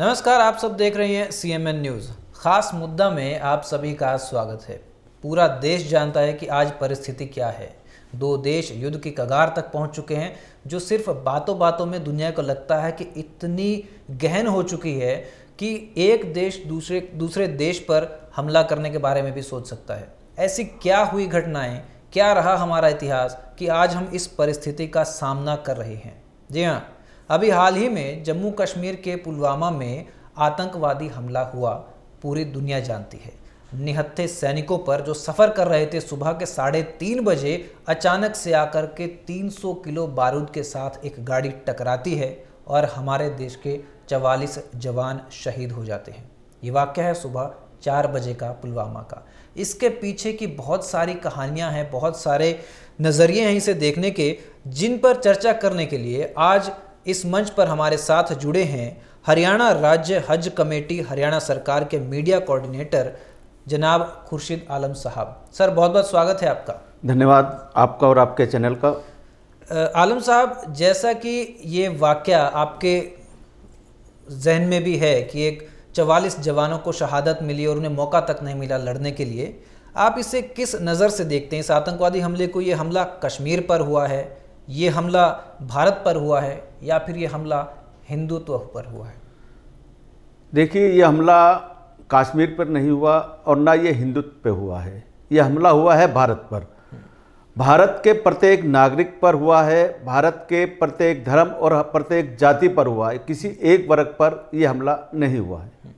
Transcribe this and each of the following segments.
नमस्कार आप सब देख रहे हैं सी एम एन न्यूज़ ख़ास मुद्दा में आप सभी का स्वागत है पूरा देश जानता है कि आज परिस्थिति क्या है दो देश युद्ध की कगार तक पहुंच चुके हैं जो सिर्फ बातों बातों में दुनिया को लगता है कि इतनी गहन हो चुकी है कि एक देश दूसरे दूसरे देश पर हमला करने के बारे में भी सोच सकता है ऐसी क्या हुई घटनाएं क्या रहा हमारा इतिहास कि आज हम इस परिस्थिति का सामना कर रहे हैं जी हाँ अभी हाल ही में जम्मू कश्मीर के पुलवामा में आतंकवादी हमला हुआ पूरी दुनिया जानती है निहत्थे सैनिकों पर जो सफ़र कर रहे थे सुबह के साढ़े तीन बजे अचानक से आकर के 300 किलो बारूद के साथ एक गाड़ी टकराती है और हमारे देश के चवालीस जवान शहीद हो जाते हैं ये वाक्य है सुबह चार बजे का पुलवामा का इसके पीछे की बहुत सारी कहानियां हैं बहुत सारे नज़रिए हैं इसे देखने के जिन पर चर्चा करने के लिए आज इस मंच पर हमारे साथ जुड़े हैं हरियाणा राज्य हज कमेटी हरियाणा सरकार के मीडिया कोऑर्डिनेटर जनाब खुर्शीद आलम साहब सर बहुत बहुत स्वागत है आपका धन्यवाद आपका और आपके चैनल का आलम साहब जैसा कि ये वाक्य आपके जहन में भी है कि एक चवालीस जवानों को शहादत मिली और उन्हें मौका तक नहीं मिला लड़ने के लिए आप इसे किस नज़र से देखते हैं इस आतंकवादी हमले को ये हमला कश्मीर पर हुआ है ये हमला भारत पर हुआ है या फिर ये हमला हिंदुत्व तो पर हुआ है देखिए ये हमला कश्मीर पर नहीं हुआ और ना ये हिंदुत्व पे हुआ है ये हमला हुआ है भारत पर भारत के प्रत्येक नागरिक पर हुआ है भारत के प्रत्येक धर्म और प्रत्येक जाति पर हुआ है किसी एक वर्ग पर यह हमला नहीं हुआ है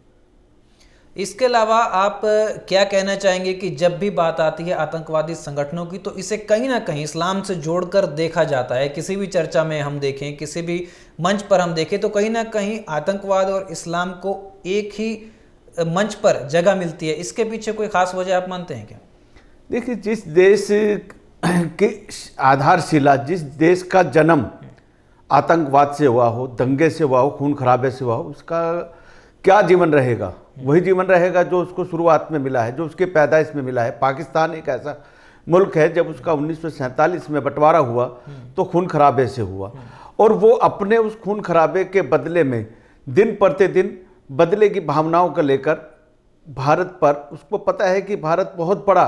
इसके अलावा आप क्या कहना चाहेंगे कि जब भी बात आती है आतंकवादी संगठनों की तो इसे कहीं ना कहीं इस्लाम से जोड़कर देखा जाता है किसी भी चर्चा में हम देखें किसी भी मंच पर हम देखें तो कहीं ना कहीं आतंकवाद और इस्लाम को एक ही मंच पर जगह मिलती है इसके पीछे कोई ख़ास वजह आप मानते हैं क्या देखिए जिस देश की आधारशिला जिस देश का जन्म आतंकवाद से हुआ हो दंगे से हुआ हो खून खराबे से हुआ हो उसका क्या जीवन रहेगा वही जीवन रहेगा जो उसको शुरुआत में मिला है जो उसके पैदाइश में मिला है पाकिस्तान एक ऐसा मुल्क है जब उसका उन्नीस में बंटवारा हुआ तो खून खराबे से हुआ और वो अपने उस खून खराबे के बदले में दिन प्रतिदिन बदले की भावनाओं को लेकर भारत पर उसको पता है कि भारत बहुत बड़ा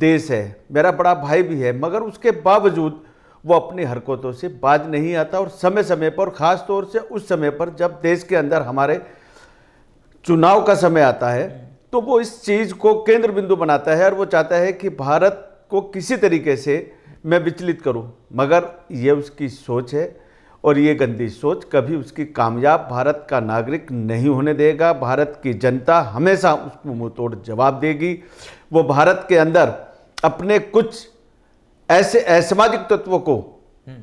देश है मेरा बड़ा भाई भी है मगर उसके बावजूद वो अपनी हरकतों से बाज नहीं आता और समय समय पर ख़ास तौर से उस समय पर जब देश के अंदर हमारे चुनाव का समय आता है तो वो इस चीज़ को केंद्र बिंदु बनाता है और वो चाहता है कि भारत को किसी तरीके से मैं विचलित करूं मगर ये उसकी सोच है और ये गंदी सोच कभी उसकी कामयाब भारत का नागरिक नहीं होने देगा भारत की जनता हमेशा उसको मुँह तोड़ जवाब देगी वो भारत के अंदर अपने कुछ ऐसे असामाजिक तत्वों को हम्म।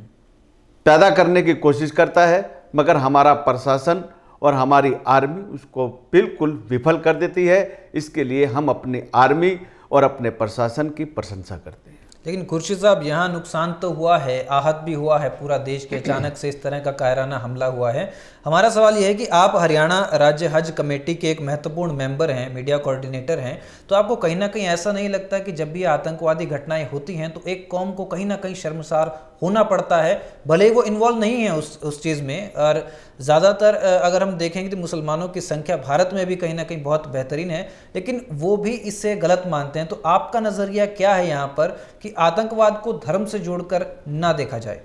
पैदा करने की कोशिश करता है मगर हमारा प्रशासन और हमारी आर्मी उसको बिल्कुल विफल कर देती है इसके लिए हम अपनी आर्मी और अपने प्रशासन की प्रशंसा करते हैं लेकिन खुर्शीद साहब यहाँ नुकसान तो हुआ है आहत भी हुआ है पूरा देश के अचानक से इस तरह का कायराना हमला हुआ है हमारा सवाल यह है कि आप हरियाणा राज्य हज कमेटी के एक महत्वपूर्ण मेंबर हैं मीडिया कोऑर्डिनेटर हैं तो आपको कहीं ना कहीं ऐसा नहीं लगता कि जब भी आतंकवादी घटनाएं होती हैं तो एक कौम को कहीं ना कहीं शर्मसार होना पड़ता है भले वो इन्वॉल्व नहीं है उस उस चीज़ में और ज़्यादातर अगर हम देखेंगे तो मुसलमानों की संख्या भारत में भी कहीं ना कहीं बहुत बेहतरीन है लेकिन वो भी इससे गलत मानते हैं तो आपका नज़रिया क्या है यहाँ पर कि आतंकवाद को धर्म से जोड़कर ना देखा जाए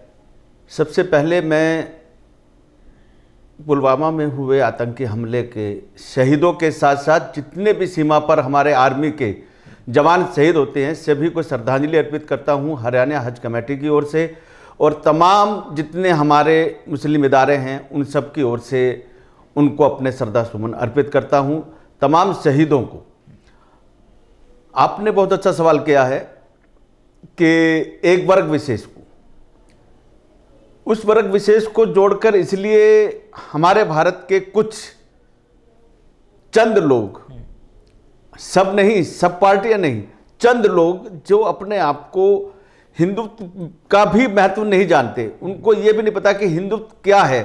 सबसे पहले मैं पुलवामा में हुए आतंकी हमले के शहीदों के साथ साथ जितने भी सीमा पर हमारे आर्मी के जवान शहीद होते हैं सभी को श्रद्धांजलि अर्पित करता हूँ हरियाणा हज कमेटी की ओर से और तमाम जितने हमारे मुस्लिम इदारे हैं उन सब की ओर से उनको अपने श्रद्धा सुमन अर्पित करता हूं तमाम शहीदों को आपने बहुत अच्छा सवाल किया है कि एक वर्ग विशेष को उस वर्ग विशेष को जोड़कर इसलिए हमारे भारत के कुछ चंद लोग सब नहीं सब पार्टियां नहीं चंद लोग जो अपने आप को हिंदुत्व का भी महत्व नहीं जानते उनको ये भी नहीं पता कि हिंदुत्व क्या है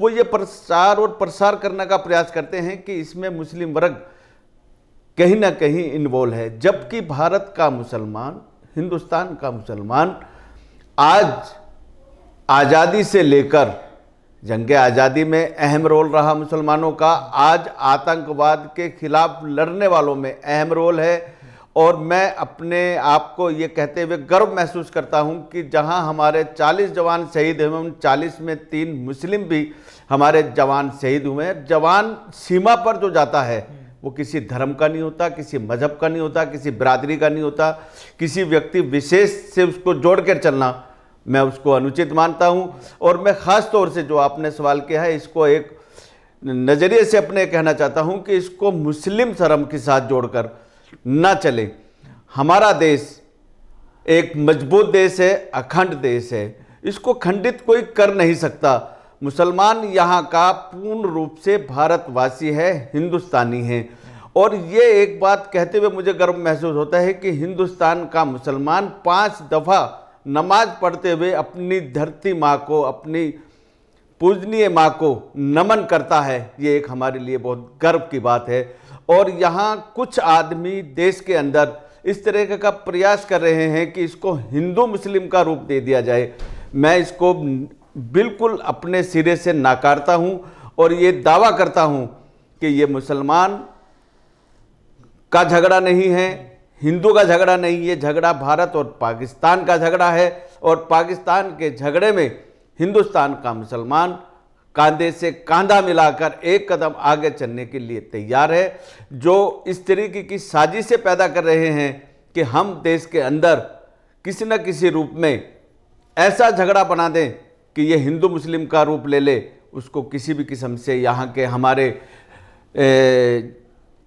वो ये प्रचार और प्रसार करने का प्रयास करते हैं कि इसमें मुस्लिम वर्ग कहीं ना कहीं इन्वॉल्व है जबकि भारत का मुसलमान हिंदुस्तान का मुसलमान आज आज़ादी से लेकर जंग आज़ादी में अहम रोल रहा मुसलमानों का आज आतंकवाद के खिलाफ लड़ने वालों में अहम रोल है और मैं अपने आप को ये कहते हुए गर्व महसूस करता हूँ कि जहाँ हमारे 40 जवान शहीद हुए उन 40 में तीन मुस्लिम भी हमारे जवान शहीद हुए हैं जवान सीमा पर जो जाता है वो किसी धर्म का नहीं होता किसी मज़हब का नहीं होता किसी बरादरी का नहीं होता किसी व्यक्ति विशेष से उसको जोड़ कर चलना मैं उसको अनुचित मानता हूँ और मैं ख़ास तौर से जो आपने सवाल किया है इसको एक नज़रिए से अपने कहना चाहता हूँ कि इसको मुस्लिम धर्म के साथ जोड़कर ना चले हमारा देश एक मजबूत देश है अखंड देश है इसको खंडित कोई कर नहीं सकता मुसलमान यहाँ का पूर्ण रूप से भारतवासी है हिंदुस्तानी है और ये एक बात कहते हुए मुझे गर्व महसूस होता है कि हिंदुस्तान का मुसलमान पांच दफ़ा नमाज पढ़ते हुए अपनी धरती माँ को अपनी पूजनीय माँ को नमन करता है ये एक हमारे लिए बहुत गर्व की बात है और यहाँ कुछ आदमी देश के अंदर इस तरह का प्रयास कर रहे हैं कि इसको हिंदू मुस्लिम का रूप दे दिया जाए मैं इसको बिल्कुल अपने सिरे से नाकारता हूँ और ये दावा करता हूँ कि ये मुसलमान का झगड़ा नहीं है हिंदू का झगड़ा नहीं ये झगड़ा भारत और पाकिस्तान का झगड़ा है और पाकिस्तान के झगड़े में हिंदुस्तान का मुसलमान कांधे से कांधा मिलाकर एक कदम आगे चलने के लिए तैयार है जो इस तरीके की साजिशें पैदा कर रहे हैं कि हम देश के अंदर किसी न किसी रूप में ऐसा झगड़ा बना दें कि ये हिंदू मुस्लिम का रूप ले ले उसको किसी भी किस्म से यहाँ के हमारे ए,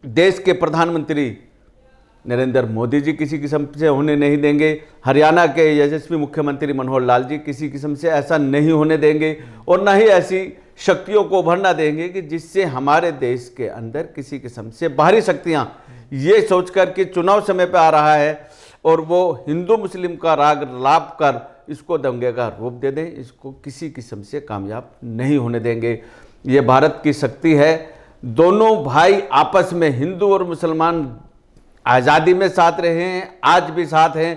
देश के प्रधानमंत्री नरेंद्र मोदी जी किसी किस्म से होने नहीं देंगे हरियाणा के यशस्वी मुख्यमंत्री मनोहर लाल जी किसी किस्म से ऐसा नहीं होने देंगे और ना ही ऐसी शक्तियों को उभरना देंगे कि जिससे हमारे देश के अंदर किसी किस्म से बाहरी शक्तियाँ ये सोच कर कि चुनाव समय पर आ रहा है और वो हिंदू मुस्लिम का राग लाप कर इसको दंगे का रूप दे दें इसको किसी किस्म से कामयाब नहीं होने देंगे ये भारत की शक्ति है दोनों भाई आपस में हिंदू और मुसलमान आज़ादी में साथ रहे हैं आज भी साथ हैं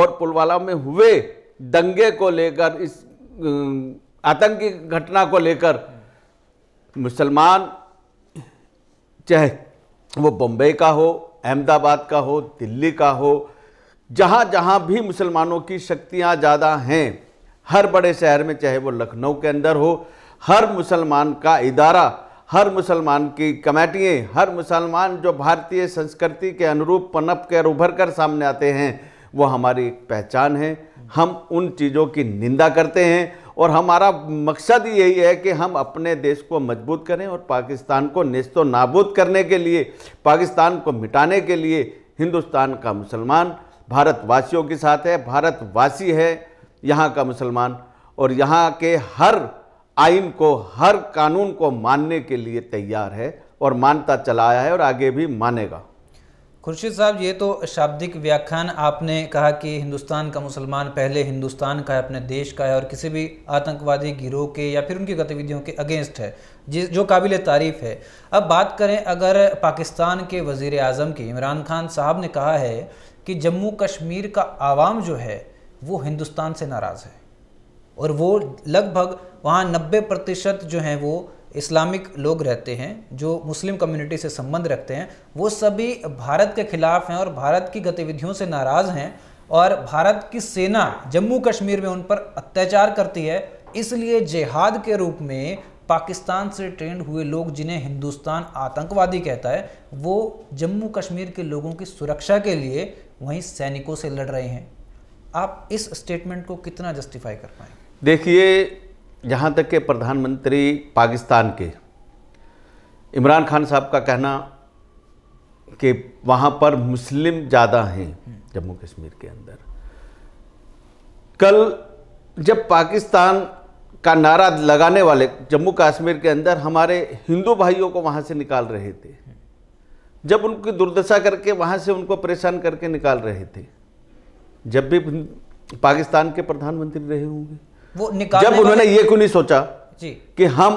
और पुलवाला में हुए दंगे को लेकर इस आतंकी घटना को लेकर मुसलमान चाहे वो बम्बई का हो अहमदाबाद का हो दिल्ली का हो जहाँ जहाँ भी मुसलमानों की शक्तियाँ ज़्यादा हैं हर बड़े शहर में चाहे वो लखनऊ के अंदर हो हर मुसलमान का इदारा हर मुसलमान की कमेटियाँ हर मुसलमान जो भारतीय संस्कृति के अनुरूप पनप कर उभर कर सामने आते हैं वो हमारी एक पहचान है हम उन चीज़ों की निंदा करते हैं और हमारा मकसद यही है कि हम अपने देश को मजबूत करें और पाकिस्तान को नस्तो नाबूद करने के लिए पाकिस्तान को मिटाने के लिए हिंदुस्तान का मुसलमान भारतवासियों के साथ है भारतवासी है यहाँ का मुसलमान और यहाँ के हर आइन को हर कानून को मानने के लिए तैयार है और मानता चलाया है और आगे भी मानेगा खुर्शीद साहब ये तो शाब्दिक व्याख्यान आपने कहा कि हिंदुस्तान का मुसलमान पहले हिंदुस्तान का है अपने देश का है और किसी भी आतंकवादी गिरोह के या फिर उनकी गतिविधियों के अगेंस्ट है जिस जो काबिल तारीफ़ है अब बात करें अगर पाकिस्तान के वज़ी अजम की इमरान खान साहब ने कहा है कि जम्मू कश्मीर का आवाम जो है वो हिंदुस्तान से नाराज़ है और वो लगभग वहाँ नब्बे प्रतिशत जो हैं वो इस्लामिक लोग रहते हैं जो मुस्लिम कम्युनिटी से संबंध रखते हैं वो सभी भारत के खिलाफ हैं और भारत की गतिविधियों से नाराज़ हैं और भारत की सेना जम्मू कश्मीर में उन पर अत्याचार करती है इसलिए जिहाद के रूप में पाकिस्तान से ट्रेंड हुए लोग जिन्हें हिंदुस्तान आतंकवादी कहता है वो जम्मू कश्मीर के लोगों की सुरक्षा के लिए वहीं सैनिकों से लड़ रहे हैं आप इस स्टेटमेंट को कितना जस्टिफाई कर पाएंगे देखिए जहाँ तक के प्रधानमंत्री पाकिस्तान के इमरान खान साहब का कहना कि वहाँ पर मुस्लिम ज़्यादा हैं जम्मू कश्मीर के अंदर कल जब पाकिस्तान का नारा लगाने वाले जम्मू कश्मीर के अंदर हमारे हिंदू भाइयों को वहाँ से निकाल रहे थे जब उनकी दुर्दशा करके वहाँ से उनको परेशान करके निकाल रहे थे जब भी पाकिस्तान के प्रधानमंत्री रहे होंगे वो निकाल जब उन्होंने ये क्यों नहीं सोचा जी कि हम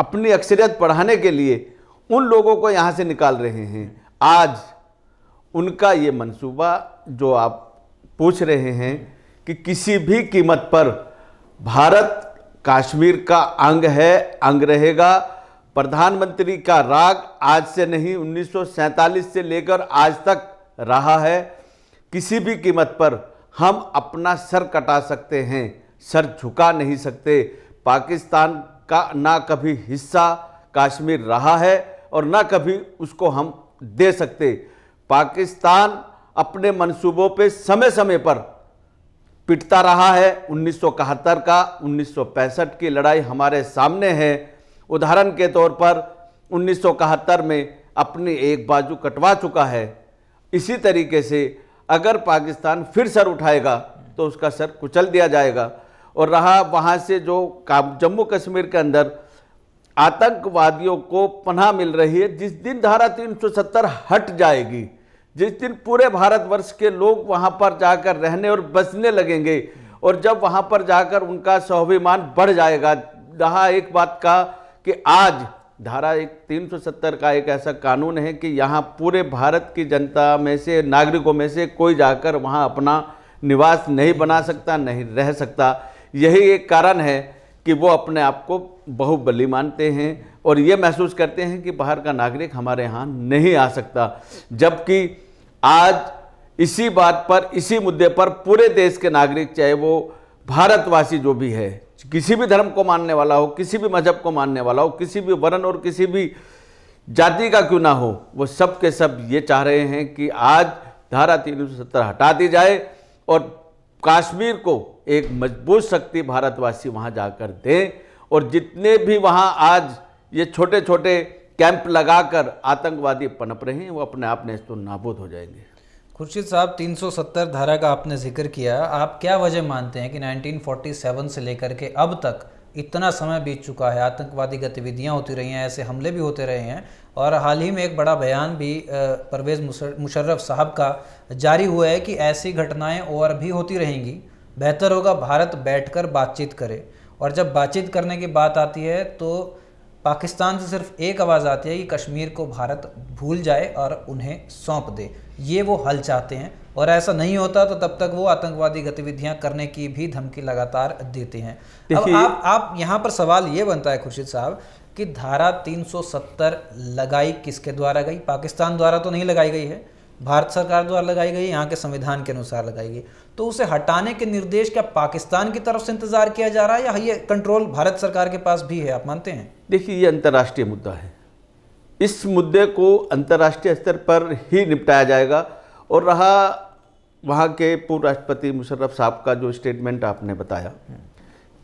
अपनी अक्सरियत बढ़ाने के लिए उन लोगों को यहाँ से निकाल रहे हैं आज उनका ये मंसूबा जो आप पूछ रहे हैं कि किसी भी कीमत पर भारत कश्मीर का अंग है अंग रहेगा प्रधानमंत्री का राग आज से नहीं उन्नीस से लेकर आज तक रहा है किसी भी कीमत पर हम अपना सर कटा सकते हैं सर झुका नहीं सकते पाकिस्तान का ना कभी हिस्सा कश्मीर रहा है और ना कभी उसको हम दे सकते पाकिस्तान अपने मंसूबों पे समय समय पर पिटता रहा है उन्नीस का उन्नीस की लड़ाई हमारे सामने है उदाहरण के तौर पर उन्नीस में अपनी एक बाजू कटवा चुका है इसी तरीके से अगर पाकिस्तान फिर सर उठाएगा तो उसका सर कुचल दिया जाएगा और रहा वहाँ से जो जम्मू कश्मीर के अंदर आतंकवादियों को पनाह मिल रही है जिस दिन धारा 370 हट जाएगी जिस दिन पूरे भारतवर्ष के लोग वहाँ पर जाकर रहने और बसने लगेंगे और जब वहाँ पर जाकर उनका स्वाभिमान बढ़ जाएगा रहा एक बात का कि आज धारा एक तीन का एक ऐसा कानून है कि यहाँ पूरे भारत की जनता में से नागरिकों में से कोई जाकर वहाँ अपना निवास नहीं बना सकता नहीं रह सकता यही एक कारण है कि वो अपने आप को बहुबली मानते हैं और ये महसूस करते हैं कि बाहर का नागरिक हमारे यहाँ नहीं आ सकता जबकि आज इसी बात पर इसी मुद्दे पर पूरे देश के नागरिक चाहे वो भारतवासी जो भी है किसी भी धर्म को मानने वाला हो किसी भी मजहब को मानने वाला हो किसी भी वर्ण और किसी भी जाति का क्यों ना हो वो सब के सब ये चाह रहे हैं कि आज धारा तीन हटा दी जाए और कश्मीर को एक मजबूत शक्ति भारतवासी वहाँ जाकर दें और जितने भी वहाँ आज ये छोटे छोटे कैंप लगाकर आतंकवादी पनप रहे हैं वो अपने आप ने तो नाबूद हो जाएंगे खुर्शीद साहब 370 धारा का आपने जिक्र किया आप क्या वजह मानते हैं कि 1947 से लेकर के अब तक इतना समय बीत चुका है आतंकवादी गतिविधियां होती रही हैं ऐसे हमले भी होते रहे हैं और हाल ही में एक बड़ा बयान भी परवेज़ मुशर्रफ साहब का जारी हुआ है कि ऐसी घटनाएं और भी होती रहेंगी बेहतर होगा भारत बैठकर बातचीत करे और जब बातचीत करने की बात आती है तो पाकिस्तान से सिर्फ एक आवाज़ आती है कि कश्मीर को भारत भूल जाए और उन्हें सौंप दे ये वो हल चाहते हैं और ऐसा नहीं होता तो तब तक वो आतंकवादी गतिविधियां करने की भी धमकी लगातार देते हैं अब आप आप यहाँ पर सवाल ये बनता है खुर्शीद साहब कि धारा 370 लगाई किसके द्वारा गई पाकिस्तान द्वारा तो नहीं लगाई गई है भारत सरकार द्वारा लगाई गई यहाँ के संविधान के अनुसार लगाई गई तो उसे हटाने के निर्देश क्या पाकिस्तान की तरफ से इंतजार किया जा रहा है या ये कंट्रोल भारत सरकार के पास भी है आप मानते हैं देखिए ये अंतर्राष्ट्रीय मुद्दा है इस मुद्दे को अंतर्राष्ट्रीय स्तर पर ही निपटाया जाएगा और रहा वहाँ के पूर्व राष्ट्रपति मुशर्रफ साहब का जो स्टेटमेंट आपने बताया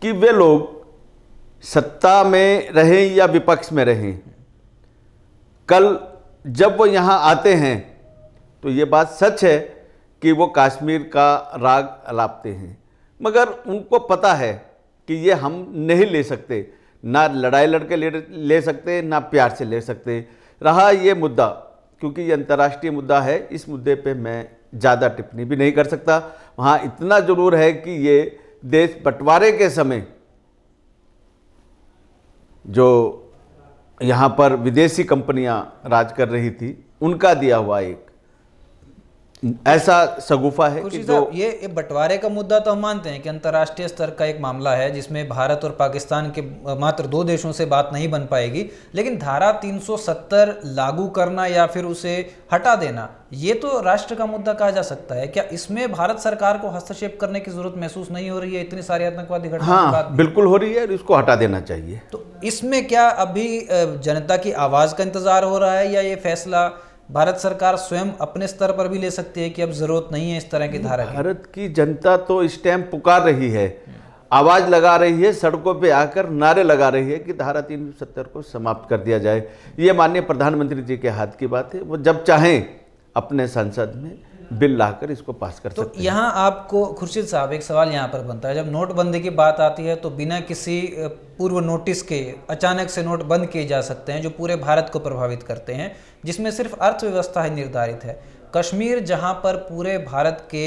कि वे लोग सत्ता में रहें या विपक्ष में रहें कल जब वो यहाँ आते हैं तो ये बात सच है कि वो कश्मीर का राग लापते हैं मगर उनको पता है कि ये हम नहीं ले सकते ना लड़ाई लड़के ले ले सकते ना प्यार से ले सकते रहा ये मुद्दा क्योंकि ये अंतर्राष्ट्रीय मुद्दा है इस मुद्दे पे मैं ज़्यादा टिप्पणी भी नहीं कर सकता वहाँ इतना ज़रूर है कि ये देश बंटवारे के समय जो यहाँ पर विदेशी कंपनियाँ राज कर रही थी उनका दिया हुआ एक ऐसा सगुफा है कि जो ये, बंटवारे का मुद्दा तो हम मानते हैं कि अंतर्राष्ट्रीय स्तर का एक मामला है जिसमें भारत और पाकिस्तान के मात्र दो देशों से बात नहीं बन पाएगी लेकिन धारा 370 लागू करना या फिर उसे हटा देना ये तो राष्ट्र का मुद्दा कहा जा सकता है क्या इसमें भारत सरकार को हस्तक्षेप करने की जरूरत महसूस नहीं हो रही है इतनी सारी आतंकवादी घटना हाँ, बिल्कुल हो रही है इसको हटा देना चाहिए तो इसमें क्या अभी जनता की आवाज़ का इंतजार हो रहा है या ये फैसला भारत सरकार स्वयं अपने स्तर पर भी ले सकती है कि अब जरूरत नहीं है इस तरह की धारा भारत की जनता तो इस टाइम पुकार रही है आवाज लगा रही है सड़कों पे आकर नारे लगा रही है कि धारा तीन सत्तर को समाप्त कर दिया जाए ये माननीय प्रधानमंत्री जी के हाथ की बात है वो जब चाहें अपने संसद में बिल लाकर इसको पास कर तो सकते यहाँ आपको खुर्शीद साहब एक सवाल यहाँ पर बनता है जब नोटबंदी की बात आती है तो बिना किसी पूर्व नोटिस के अचानक से नोट बंद किए जा सकते हैं जो पूरे भारत को प्रभावित करते हैं जिसमें सिर्फ अर्थव्यवस्था ही निर्धारित है कश्मीर जहाँ पर पूरे भारत के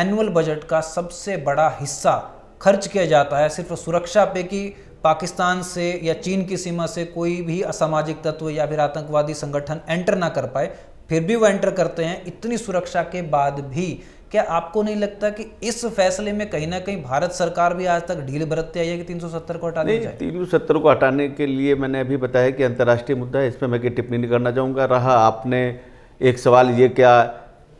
एनुअल बजट का सबसे बड़ा हिस्सा खर्च किया जाता है सिर्फ सुरक्षा पे कि पाकिस्तान से या चीन की सीमा से कोई भी असामाजिक तत्व या फिर आतंकवादी संगठन एंटर ना कर पाए फिर भी वो एंटर करते हैं इतनी सुरक्षा के बाद भी क्या आपको नहीं लगता कि इस फैसले में कहीं ना कहीं भारत सरकार भी आज तक ढील बरतती आई है कि 370 को हटाने तीन सौ सत्तर को हटाने के लिए मैंने अभी बताया कि अंतर्राष्ट्रीय मुद्दा है इसमें मैं कोई टिप्पणी नहीं करना चाहूँगा रहा आपने एक सवाल ये क्या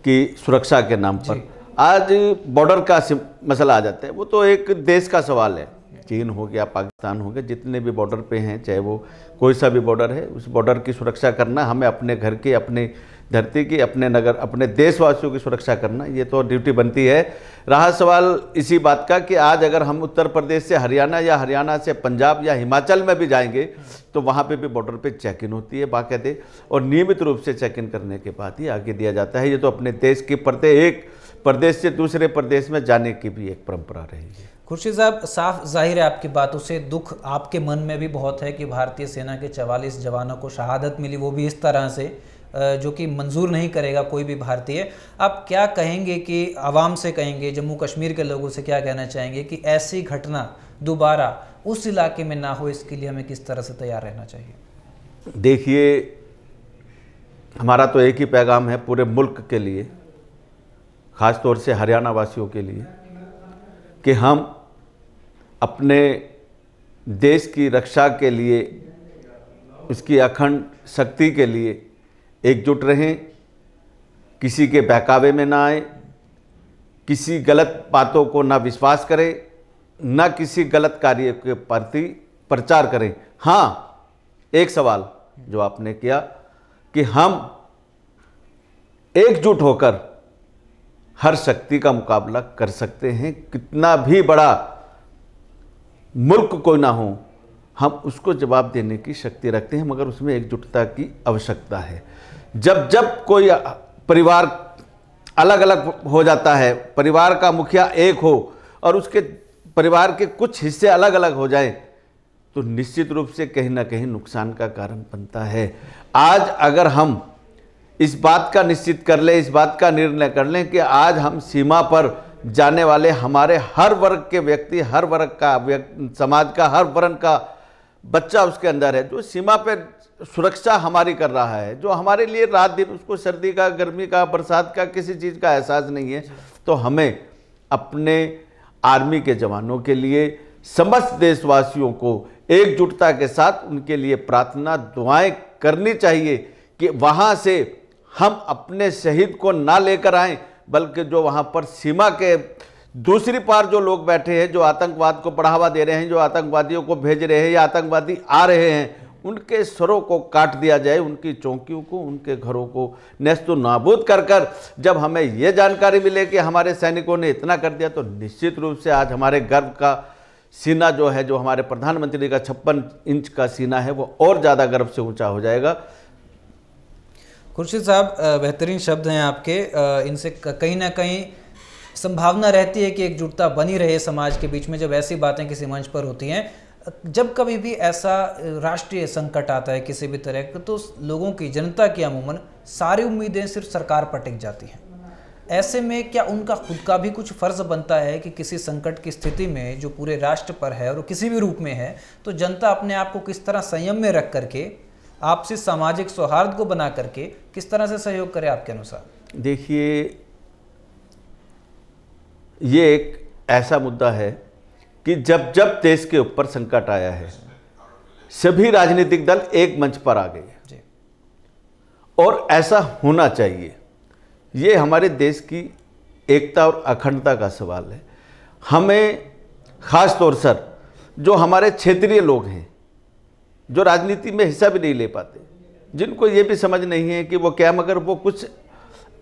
कि सुरक्षा के नाम पर आज बॉर्डर का मसला आ जाता है वो तो एक देश का सवाल है चीन हो गया पाकिस्तान हो गया जितने भी बॉर्डर पे हैं चाहे वो कोई सा भी बॉर्डर है उस बॉर्डर की सुरक्षा करना हमें अपने घर के अपने धरती की अपने नगर अपने देशवासियों की सुरक्षा करना ये तो ड्यूटी बनती है रहा सवाल इसी बात का कि आज अगर हम उत्तर प्रदेश से हरियाणा या हरियाणा से पंजाब या हिमाचल में भी जाएंगे तो वहाँ पे भी बॉर्डर पे चेक इन होती है बाकायदे और नियमित रूप से चेक इन करने के बाद ही आगे दिया जाता है ये तो अपने देश के प्रत्येक एक प्रदेश से दूसरे प्रदेश में जाने की भी एक परंपरा रही है खुर्शीद साहब साफ जाहिर है आपकी बातों से दुख आपके मन में भी बहुत है कि भारतीय सेना के चवालीस जवानों को शहादत मिली वो भी इस तरह से जो कि मंजूर नहीं करेगा कोई भी भारतीय आप क्या कहेंगे कि आवाम से कहेंगे जम्मू कश्मीर के लोगों से क्या कहना चाहेंगे कि ऐसी घटना दोबारा उस इलाके में ना हो इसके लिए हमें किस तरह से तैयार रहना चाहिए देखिए हमारा तो एक ही पैगाम है पूरे मुल्क के लिए ख़ास तौर से हरियाणा वासियों के लिए कि हम अपने देश की रक्षा के लिए उसकी अखंड शक्ति के लिए एकजुट रहें किसी के बहकावे में ना आए किसी गलत बातों को ना विश्वास करें ना किसी गलत कार्य के प्रति प्रचार करें हाँ एक सवाल जो आपने किया कि हम एकजुट होकर हर शक्ति का मुकाबला कर सकते हैं कितना भी बड़ा मुल्क कोई ना हो हम उसको जवाब देने की शक्ति रखते हैं मगर उसमें एकजुटता की आवश्यकता है जब जब कोई परिवार अलग अलग हो जाता है परिवार का मुखिया एक हो और उसके परिवार के कुछ हिस्से अलग अलग हो जाएं तो निश्चित रूप से कहीं ना कहीं नुकसान का कारण बनता है आज अगर हम इस बात का निश्चित कर लें इस बात का निर्णय कर लें कि आज हम सीमा पर जाने वाले हमारे हर वर्ग के व्यक्ति हर वर्ग का व्यक्ति समाज का हर वर्ण का बच्चा उसके अंदर है जो सीमा पर सुरक्षा हमारी कर रहा है जो हमारे लिए रात दिन उसको सर्दी का गर्मी का बरसात का किसी चीज़ का एहसास नहीं है तो हमें अपने आर्मी के जवानों के लिए समस्त देशवासियों को एकजुटता के साथ उनके लिए प्रार्थना दुआएं करनी चाहिए कि वहाँ से हम अपने शहीद को ना लेकर आएं बल्कि जो वहाँ पर सीमा के दूसरी पार जो लोग बैठे हैं जो आतंकवाद को बढ़ावा दे रहे हैं जो आतंकवादियों को भेज रहे हैं या आतंकवादी आ रहे हैं उनके स्वरों को काट दिया जाए उनकी चौकियों को उनके घरों को नेस्तो नाबूद कर कर जब हमें ये जानकारी मिले कि हमारे सैनिकों ने इतना कर दिया तो निश्चित रूप से आज हमारे गर्व का सीना जो है जो हमारे प्रधानमंत्री का छप्पन इंच का सीना है वो और ज़्यादा गर्व से ऊंचा हो जाएगा खुर्शीद साहब बेहतरीन शब्द हैं आपके इनसे कहीं ना कहीं संभावना रहती है कि एकजुटता बनी रहे समाज के बीच में जब ऐसी बातें किसी मंच पर होती हैं जब कभी भी ऐसा राष्ट्रीय संकट आता है किसी भी तरह का तो लोगों की जनता की अमूमन सारी उम्मीदें सिर्फ सरकार पर टिक जाती हैं ऐसे में क्या उनका खुद का भी कुछ फ़र्ज़ बनता है कि किसी संकट की स्थिति में जो पूरे राष्ट्र पर है और किसी भी रूप में है तो जनता अपने आप को किस तरह संयम में रख करके आपसी सामाजिक सौहार्द को बना करके किस तरह से सहयोग करे आपके अनुसार देखिए ये एक ऐसा मुद्दा है कि जब जब देश के ऊपर संकट आया है सभी राजनीतिक दल एक मंच पर आ गए और ऐसा होना चाहिए ये हमारे देश की एकता और अखंडता का सवाल है हमें ख़ास तौर सर जो हमारे क्षेत्रीय लोग हैं जो राजनीति में हिस्सा भी नहीं ले पाते जिनको ये भी समझ नहीं है कि वो क्या मगर वो कुछ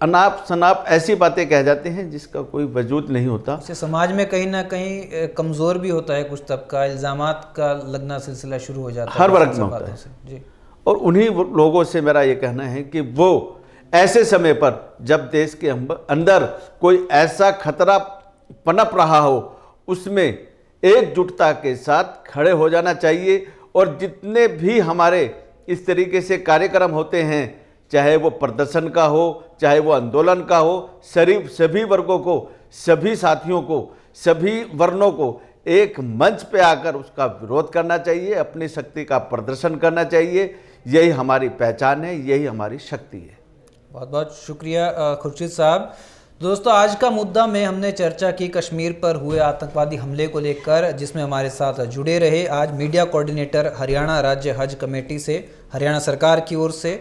अनाप शनाप ऐसी बातें कह जाते हैं जिसका कोई वजूद नहीं होता उसे समाज में कहीं ना कहीं कमज़ोर भी होता है कुछ तबका इल्ज़ाम का लगना सिलसिला शुरू हो जाता हर है हर वर्ग में होता है जी और उन्हीं लोगों से मेरा ये कहना है कि वो ऐसे समय पर जब देश के अंदर कोई ऐसा खतरा पनप रहा हो उसमें एकजुटता के साथ खड़े हो जाना चाहिए और जितने भी हमारे इस तरीके से कार्यक्रम होते हैं चाहे वो प्रदर्शन का हो चाहे वो आंदोलन का हो सभी सभी वर्गों को सभी साथियों को सभी वर्णों को एक मंच पे आकर उसका विरोध करना चाहिए अपनी शक्ति का प्रदर्शन करना चाहिए यही हमारी पहचान है यही हमारी शक्ति है बहुत बहुत शुक्रिया खुर्शीद साहब दोस्तों आज का मुद्दा में हमने चर्चा की कश्मीर पर हुए आतंकवादी हमले को लेकर जिसमें हमारे साथ जुड़े रहे आज मीडिया कोऑर्डिनेटर हरियाणा राज्य हज कमेटी से हरियाणा सरकार की ओर से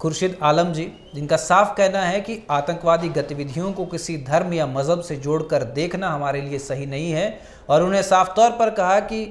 खुर्शीद आलम जी जिनका साफ कहना है कि आतंकवादी गतिविधियों को किसी धर्म या मज़हब से जोड़कर देखना हमारे लिए सही नहीं है और उन्हें साफ तौर पर कहा कि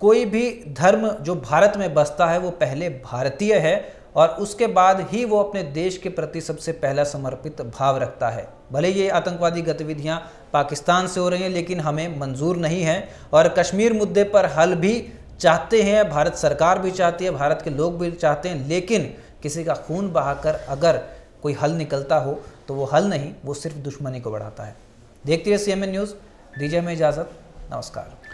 कोई भी धर्म जो भारत में बसता है वो पहले भारतीय है और उसके बाद ही वो अपने देश के प्रति सबसे पहला समर्पित भाव रखता है भले ये आतंकवादी गतिविधियां पाकिस्तान से हो रही हैं लेकिन हमें मंजूर नहीं है और कश्मीर मुद्दे पर हल भी चाहते हैं भारत सरकार भी चाहती है भारत के लोग भी चाहते हैं लेकिन किसी का खून बहाकर अगर कोई हल निकलता हो तो वो हल नहीं वो सिर्फ दुश्मनी को बढ़ाता है देखते रहिए सी एम न्यूज़ दीजिए हमें इजाज़त नमस्कार